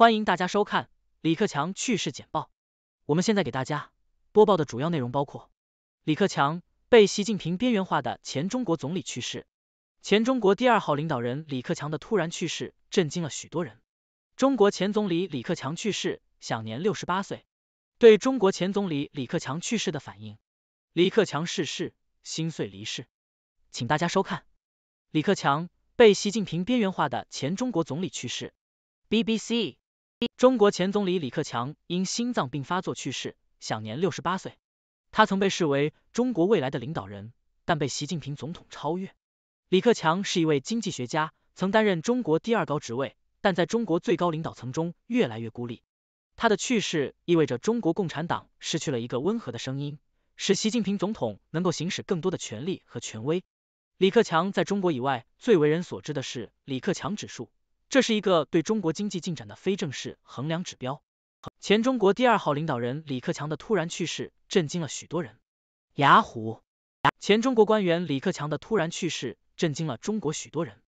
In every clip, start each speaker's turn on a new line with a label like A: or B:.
A: 欢迎大家收看《李克强去世简报》。我们现在给大家播报的主要内容包括：李克强被习近平边缘化的前中国总理去世，前中国第二号领导人李克强的突然去世震惊了许多人。中国前总理李克强去世，享年六十八岁。对中国前总理李克强去世的反应，李克强逝世，心碎离世。请大家收看《李克强被习近平边缘化的前中国总理去世》。BBC。中国前总理李克强因心脏病发作去世，享年六十八岁。他曾被视为中国未来的领导人，但被习近平总统超越。李克强是一位经济学家，曾担任中国第二高职位，但在中国最高领导层中越来越孤立。他的去世意味着中国共产党失去了一个温和的声音，使习近平总统能够行使更多的权力和权威。李克强在中国以外最为人所知的是李克强指数。这是一个对中国经济进展的非正式衡量指标。前中国第二号领导人李克强的突然去世震惊了许多人。雅虎，前中国官员李克强的突然去世震惊了中国许多人。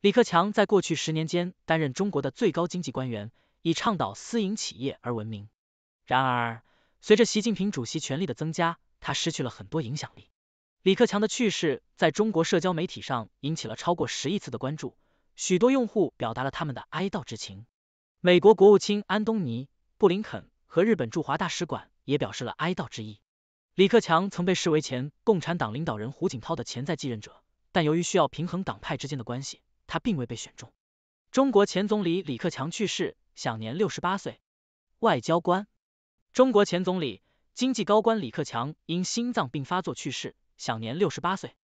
A: 李克强在过去十年间担任中国的最高经济官员，以倡导私营企业而闻名。然而，随着习近平主席权力的增加，他失去了很多影响力。李克强的去世在中国社交媒体上引起了超过十亿次的关注。许多用户表达了他们的哀悼之情。美国国务卿安东尼·布林肯和日本驻华大使馆也表示了哀悼之意。李克强曾被视为前共产党领导人胡锦涛的潜在继任者，但由于需要平衡党派之间的关系，他并未被选中。中国前总理李克强去世，享年六十八岁。外交官、中国前总理、经济高官李克强因心脏病发作去世，享年六十八岁。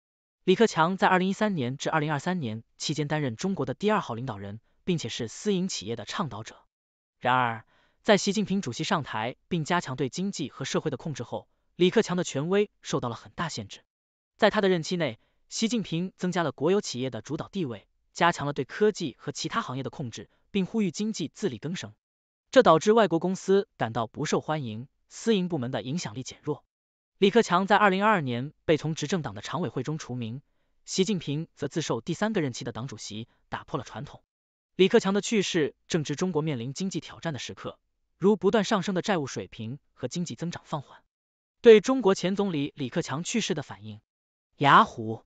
A: 李克强在二零一三年至二零二三年期间担任中国的第二号领导人，并且是私营企业的倡导者。然而，在习近平主席上台并加强对经济和社会的控制后，李克强的权威受到了很大限制。在他的任期内，习近平增加了国有企业的主导地位，加强了对科技和其他行业的控制，并呼吁经济自力更生。这导致外国公司感到不受欢迎，私营部门的影响力减弱。李克强在二零二二年被从执政党的常委会中除名，习近平则自受第三个任期的党主席，打破了传统。李克强的去世正值中国面临经济挑战的时刻，如不断上升的债务水平和经济增长放缓。对中国前总理李克强去世的反应，雅虎：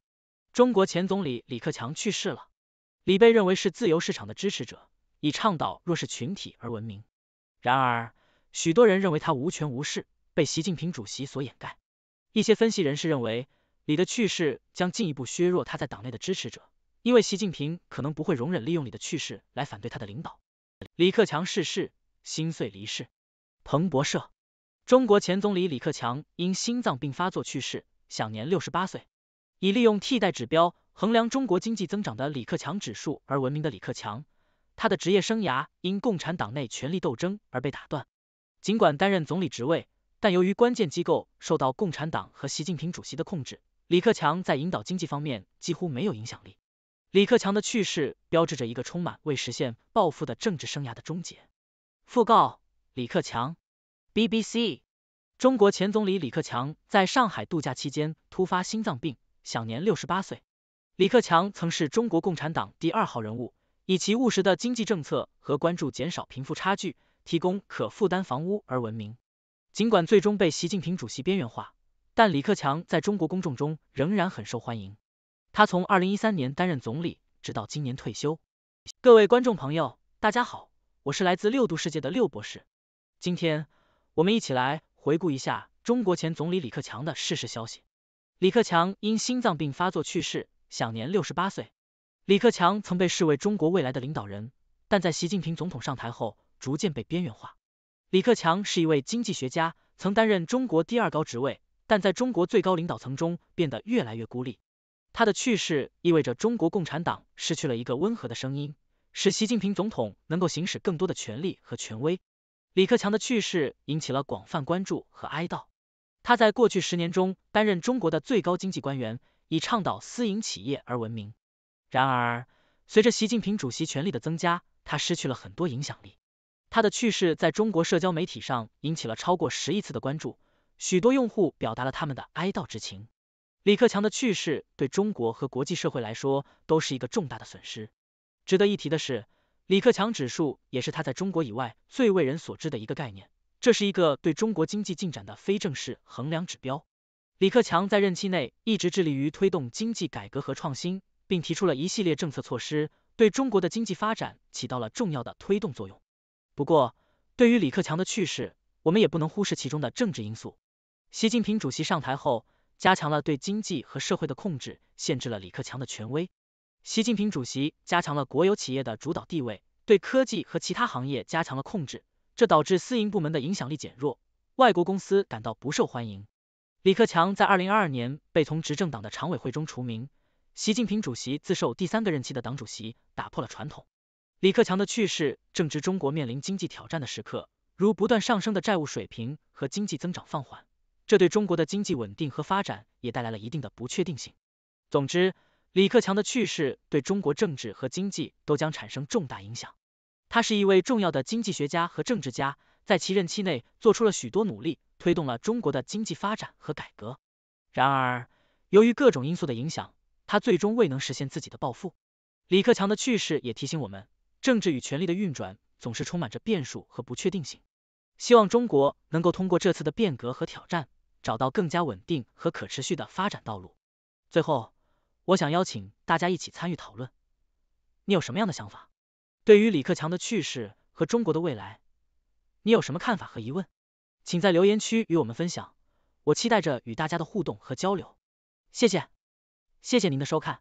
A: 中国前总理李克强去世了。李被认为是自由市场的支持者，以倡导弱势群体而闻名。然而，许多人认为他无权无势，被习近平主席所掩盖。一些分析人士认为，李的去世将进一步削弱他在党内的支持者，因为习近平可能不会容忍利用李的去世来反对他的领导。李克强逝世，心碎离世。彭博社，中国前总理李克强因心脏病发作去世，享年六十八岁。以利用替代指标衡量中国经济增长的李克强指数而闻名的李克强，他的职业生涯因共产党内权力斗争而被打断。尽管担任总理职位。但由于关键机构受到共产党和习近平主席的控制，李克强在引导经济方面几乎没有影响力。李克强的去世标志着一个充满未实现抱负的政治生涯的终结。讣告：李克强，BBC。中国前总理李克强在上海度假期间突发心脏病，享年六十八岁。李克强曾是中国共产党第二号人物，以其务实的经济政策和关注减少贫富差距、提供可负担房屋而闻名。尽管最终被习近平主席边缘化，但李克强在中国公众中仍然很受欢迎。他从二零一三年担任总理，直到今年退休。各位观众朋友，大家好，我是来自六度世界的六博士。今天我们一起来回顾一下中国前总理李克强的逝世消息。李克强因心脏病发作去世，享年六十八岁。李克强曾被视为中国未来的领导人，但在习近平总统上台后，逐渐被边缘化。李克强是一位经济学家，曾担任中国第二高职位，但在中国最高领导层中变得越来越孤立。他的去世意味着中国共产党失去了一个温和的声音，使习近平总统能够行使更多的权力和权威。李克强的去世引起了广泛关注和哀悼。他在过去十年中担任中国的最高经济官员，以倡导私营企业而闻名。然而，随着习近平主席权力的增加，他失去了很多影响力。他的去世在中国社交媒体上引起了超过十亿次的关注，许多用户表达了他们的哀悼之情。李克强的去世对中国和国际社会来说都是一个重大的损失。值得一提的是，李克强指数也是他在中国以外最为人所知的一个概念，这是一个对中国经济进展的非正式衡量指标。李克强在任期内一直致力于推动经济改革和创新，并提出了一系列政策措施，对中国的经济发展起到了重要的推动作用。不过，对于李克强的去世，我们也不能忽视其中的政治因素。习近平主席上台后，加强了对经济和社会的控制，限制了李克强的权威。习近平主席加强了国有企业的主导地位，对科技和其他行业加强了控制，这导致私营部门的影响力减弱，外国公司感到不受欢迎。李克强在二零二二年被从执政党的常委会中除名，习近平主席自受第三个任期的党主席，打破了传统。李克强的去世正值中国面临经济挑战的时刻，如不断上升的债务水平和经济增长放缓，这对中国的经济稳定和发展也带来了一定的不确定性。总之，李克强的去世对中国政治和经济都将产生重大影响。他是一位重要的经济学家和政治家，在其任期内做出了许多努力，推动了中国的经济发展和改革。然而，由于各种因素的影响，他最终未能实现自己的抱负。李克强的去世也提醒我们。政治与权力的运转总是充满着变数和不确定性。希望中国能够通过这次的变革和挑战，找到更加稳定和可持续的发展道路。最后，我想邀请大家一起参与讨论，你有什么样的想法？对于李克强的去世和中国的未来，你有什么看法和疑问？请在留言区与我们分享。我期待着与大家的互动和交流。谢谢，谢谢您的收看。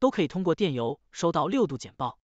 A: 都可以通过电邮收到六度简报。